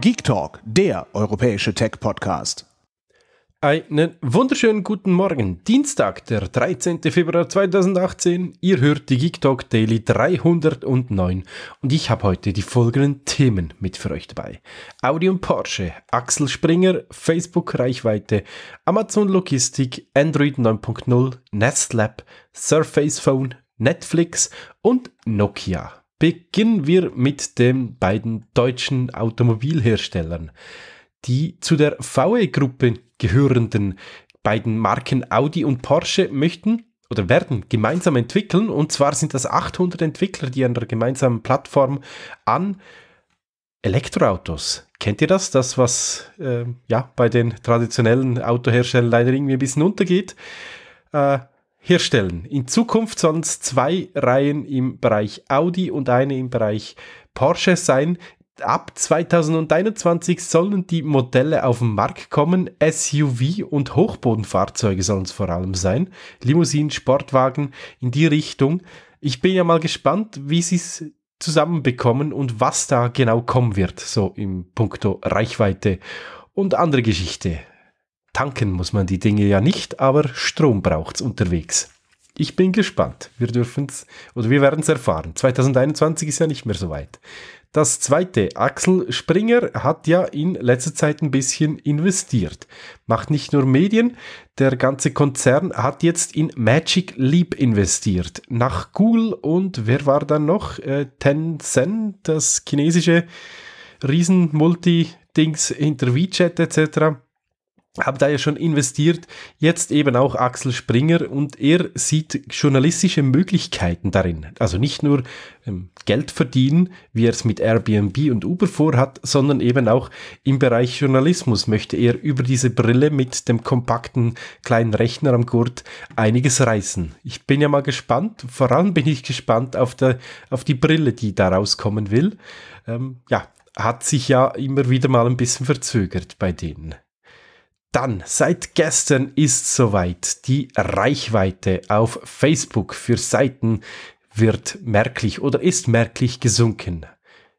Geek Talk, der europäische Tech-Podcast. Einen wunderschönen guten Morgen. Dienstag, der 13. Februar 2018. Ihr hört die Geek Talk Daily 309 und ich habe heute die folgenden Themen mit für euch dabei. Audi und Porsche, Axel Springer, Facebook Reichweite, Amazon Logistik, Android 9.0, Nest Lab, Surface Phone, Netflix und Nokia. Beginnen wir mit den beiden deutschen Automobilherstellern. Die zu der ve gruppe gehörenden beiden Marken Audi und Porsche möchten oder werden gemeinsam entwickeln. Und zwar sind das 800 Entwickler, die an der gemeinsamen Plattform an Elektroautos. Kennt ihr das? Das, was äh, ja bei den traditionellen Autoherstellern leider irgendwie ein bisschen untergeht. Äh, herstellen. In Zukunft sollen es zwei Reihen im Bereich Audi und eine im Bereich Porsche sein. Ab 2021 sollen die Modelle auf den Markt kommen. SUV und Hochbodenfahrzeuge sollen es vor allem sein. Limousinen, Sportwagen in die Richtung. Ich bin ja mal gespannt, wie sie es zusammenbekommen und was da genau kommen wird, so im Punkto Reichweite und andere Geschichte. Tanken muss man die Dinge ja nicht, aber Strom braucht's unterwegs. Ich bin gespannt. Wir dürfen's oder wir werden's erfahren. 2021 ist ja nicht mehr so weit. Das zweite, Axel Springer hat ja in letzter Zeit ein bisschen investiert. Macht nicht nur Medien, der ganze Konzern hat jetzt in Magic Leap investiert. Nach Google und wer war dann noch? Äh, Tencent, das chinesische Riesenmulti-Dings hinter WeChat etc habe da ja schon investiert, jetzt eben auch Axel Springer und er sieht journalistische Möglichkeiten darin. Also nicht nur ähm, Geld verdienen, wie er es mit Airbnb und Uber vorhat, sondern eben auch im Bereich Journalismus möchte er über diese Brille mit dem kompakten kleinen Rechner am Gurt einiges reißen. Ich bin ja mal gespannt, vor allem bin ich gespannt auf, der, auf die Brille, die da rauskommen will. Ähm, ja, hat sich ja immer wieder mal ein bisschen verzögert bei denen. Dann, seit gestern ist soweit. Die Reichweite auf Facebook für Seiten wird merklich oder ist merklich gesunken.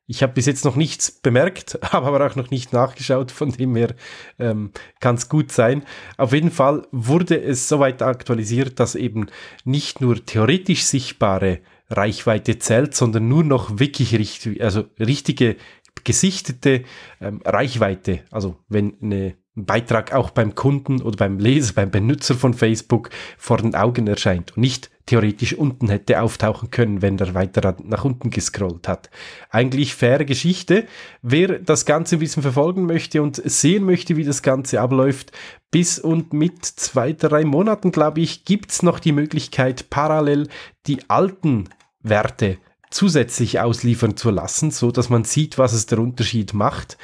Ich habe bis jetzt noch nichts bemerkt, habe aber auch noch nicht nachgeschaut, von dem her ähm, kann es gut sein. Auf jeden Fall wurde es soweit aktualisiert, dass eben nicht nur theoretisch sichtbare Reichweite zählt, sondern nur noch wirklich richtig, also richtige gesichtete ähm, Reichweite. Also wenn eine Beitrag auch beim Kunden oder beim Leser, beim Benutzer von Facebook vor den Augen erscheint und nicht theoretisch unten hätte auftauchen können, wenn er weiter nach unten gescrollt hat. Eigentlich faire Geschichte. Wer das Ganze ein bisschen verfolgen möchte und sehen möchte, wie das Ganze abläuft, bis und mit zwei, drei Monaten, glaube ich, gibt es noch die Möglichkeit, parallel die alten Werte zusätzlich ausliefern zu lassen, so dass man sieht, was es der Unterschied macht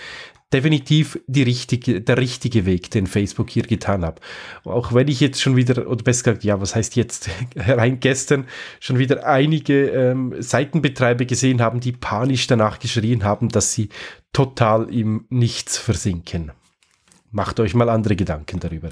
definitiv die richtige, der richtige Weg, den Facebook hier getan hat. Auch wenn ich jetzt schon wieder, oder besser gesagt, ja, was heißt jetzt, rein gestern schon wieder einige ähm, Seitenbetreiber gesehen haben, die panisch danach geschrien haben, dass sie total im Nichts versinken. Macht euch mal andere Gedanken darüber.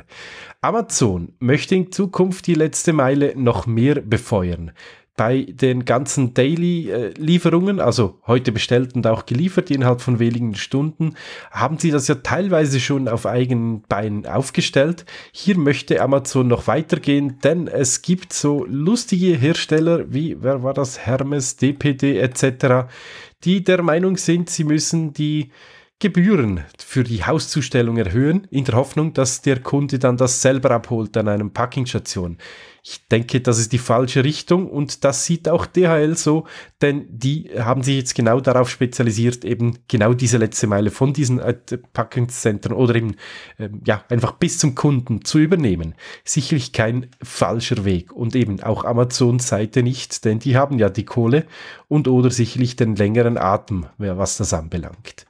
Amazon möchte in Zukunft die letzte Meile noch mehr befeuern bei den ganzen Daily-Lieferungen, also heute bestellt und auch geliefert innerhalb von wenigen Stunden, haben sie das ja teilweise schon auf eigenen Beinen aufgestellt. Hier möchte Amazon noch weitergehen, denn es gibt so lustige Hersteller wie, wer war das, Hermes, DPD etc., die der Meinung sind, sie müssen die Gebühren für die Hauszustellung erhöhen, in der Hoffnung, dass der Kunde dann das selber abholt an einem Packingstation. Ich denke, das ist die falsche Richtung und das sieht auch DHL so, denn die haben sich jetzt genau darauf spezialisiert, eben genau diese letzte Meile von diesen äh, Packungszentren oder eben ähm, ja einfach bis zum Kunden zu übernehmen. Sicherlich kein falscher Weg und eben auch Amazons Seite nicht, denn die haben ja die Kohle und oder sicherlich den längeren Atem, was das anbelangt.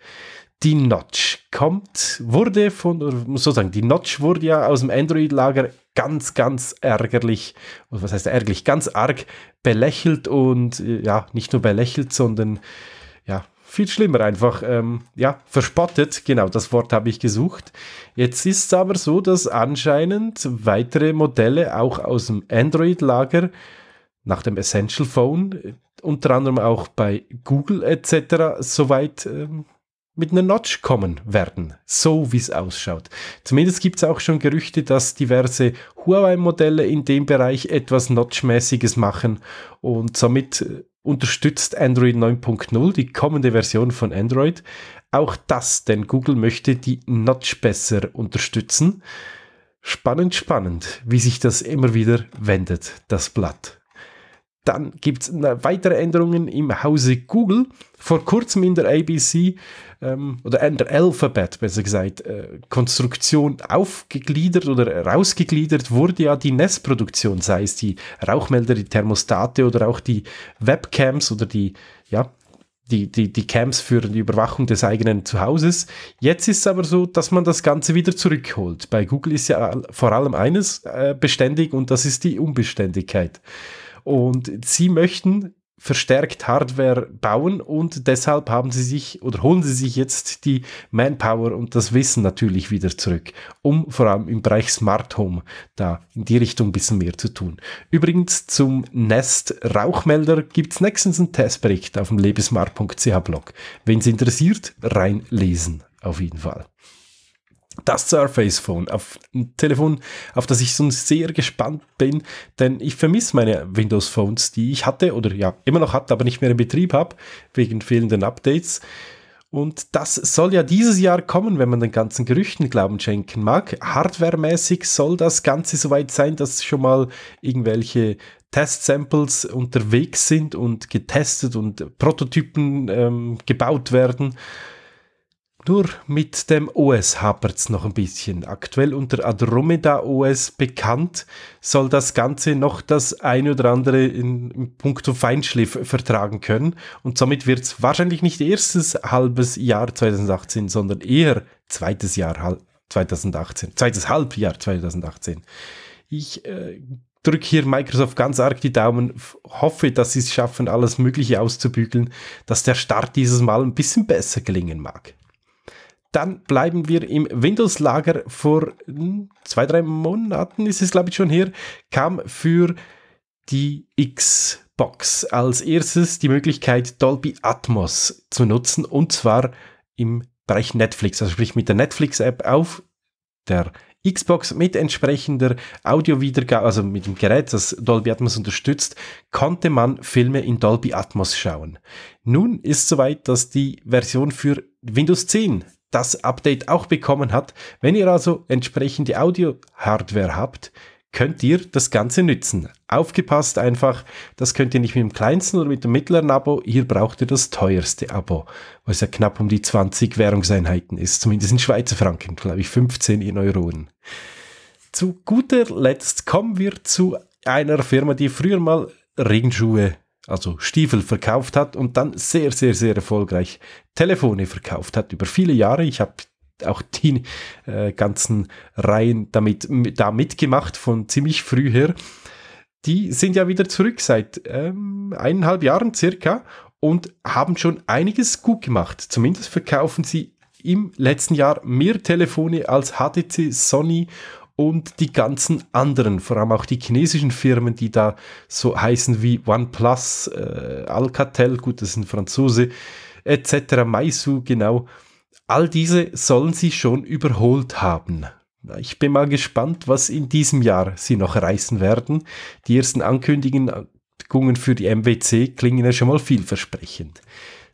Die Notch kommt, wurde von, muss so sagen, die Notch wurde ja aus dem Android-Lager ganz, ganz ärgerlich, was heißt ärgerlich, ganz arg belächelt und äh, ja, nicht nur belächelt, sondern ja, viel schlimmer einfach, ähm, ja, verspottet, genau, das Wort habe ich gesucht. Jetzt ist es aber so, dass anscheinend weitere Modelle auch aus dem Android-Lager nach dem Essential Phone, äh, unter anderem auch bei Google etc., soweit ähm, mit einer Notch kommen werden, so wie es ausschaut. Zumindest gibt es auch schon Gerüchte, dass diverse Huawei-Modelle in dem Bereich etwas Notch-mäßiges machen und somit äh, unterstützt Android 9.0, die kommende Version von Android, auch das, denn Google möchte die Notch besser unterstützen. Spannend, spannend, wie sich das immer wieder wendet, das Blatt. Dann gibt es weitere Änderungen im Hause Google. Vor kurzem in der ABC ähm, oder in der Alphabet, besser gesagt, äh, Konstruktion aufgegliedert oder rausgegliedert wurde ja die Nestproduktion, sei es die Rauchmelder, die Thermostate oder auch die Webcams oder die, ja, die, die, die Camps für die Überwachung des eigenen Zuhauses. Jetzt ist es aber so, dass man das Ganze wieder zurückholt. Bei Google ist ja vor allem eines äh, beständig und das ist die Unbeständigkeit. Und sie möchten verstärkt Hardware bauen und deshalb haben sie sich oder holen sie sich jetzt die Manpower und das Wissen natürlich wieder zurück, um vor allem im Bereich Smart Home da in die Richtung ein bisschen mehr zu tun. Übrigens zum Nest Rauchmelder gibt es nächstens einen Testbericht auf dem lebesmart.ch Blog. Wenn es interessiert, reinlesen auf jeden Fall das Surface Phone, auf ein Telefon, auf das ich sonst sehr gespannt bin, denn ich vermisse meine Windows Phones, die ich hatte oder ja immer noch hatte, aber nicht mehr in Betrieb habe, wegen fehlenden Updates. Und das soll ja dieses Jahr kommen, wenn man den ganzen Gerüchten Glauben schenken mag. Hardwaremäßig soll das Ganze soweit sein, dass schon mal irgendwelche Test-Samples unterwegs sind und getestet und Prototypen ähm, gebaut werden. Nur mit dem OS hapert es noch ein bisschen. Aktuell unter Andromeda OS bekannt, soll das Ganze noch das eine oder andere in, in puncto Feinschliff vertragen können. Und somit wird es wahrscheinlich nicht erstes halbes Jahr 2018, sondern eher zweites Jahr 2018, zweites Halbjahr 2018. Ich äh, drücke hier Microsoft ganz arg die Daumen, hoffe, dass sie es schaffen, alles Mögliche auszubügeln, dass der Start dieses Mal ein bisschen besser gelingen mag. Dann bleiben wir im Windows-Lager. Vor hm, zwei, drei Monaten ist es, glaube ich, schon her, kam für die Xbox als erstes die Möglichkeit, Dolby Atmos zu nutzen und zwar im Bereich Netflix. Also sprich mit der Netflix-App auf der Xbox mit entsprechender Audio-Wiedergabe, also mit dem Gerät, das Dolby Atmos unterstützt, konnte man Filme in Dolby Atmos schauen. Nun ist soweit, dass die Version für Windows 10 das Update auch bekommen hat. Wenn ihr also entsprechende Audio-Hardware habt, könnt ihr das Ganze nützen. Aufgepasst einfach, das könnt ihr nicht mit dem kleinsten oder mit dem mittleren Abo, hier braucht ihr das teuerste Abo, was ja knapp um die 20 Währungseinheiten ist, zumindest in Schweizer Franken, glaube ich, 15 in Euronen. Zu guter Letzt kommen wir zu einer Firma, die früher mal Regenschuhe also Stiefel verkauft hat und dann sehr, sehr, sehr erfolgreich Telefone verkauft hat über viele Jahre. Ich habe auch die äh, ganzen Reihen damit da mitgemacht von ziemlich früh her. Die sind ja wieder zurück seit ähm, eineinhalb Jahren circa und haben schon einiges gut gemacht. Zumindest verkaufen sie im letzten Jahr mehr Telefone als HTC, Sony und die ganzen anderen, vor allem auch die chinesischen Firmen, die da so heißen wie OnePlus, äh, Alcatel, gut, das ist ein Franzose, etc., Meisu, genau. All diese sollen sie schon überholt haben. Ich bin mal gespannt, was in diesem Jahr sie noch reißen werden. Die ersten Ankündigungen äh, für die MWC klingen ja schon mal vielversprechend.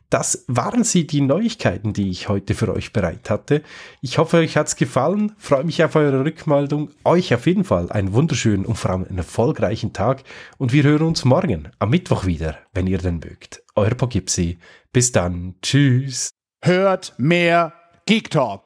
Das waren sie, die Neuigkeiten, die ich heute für euch bereit hatte. Ich hoffe, euch hat's gefallen. Freue mich auf eure Rückmeldung. Euch auf jeden Fall einen wunderschönen und vor allem einen erfolgreichen Tag. Und wir hören uns morgen am Mittwoch wieder, wenn ihr denn mögt. Euer Pogipsi. Bis dann. Tschüss. Hört mehr Geek Talk.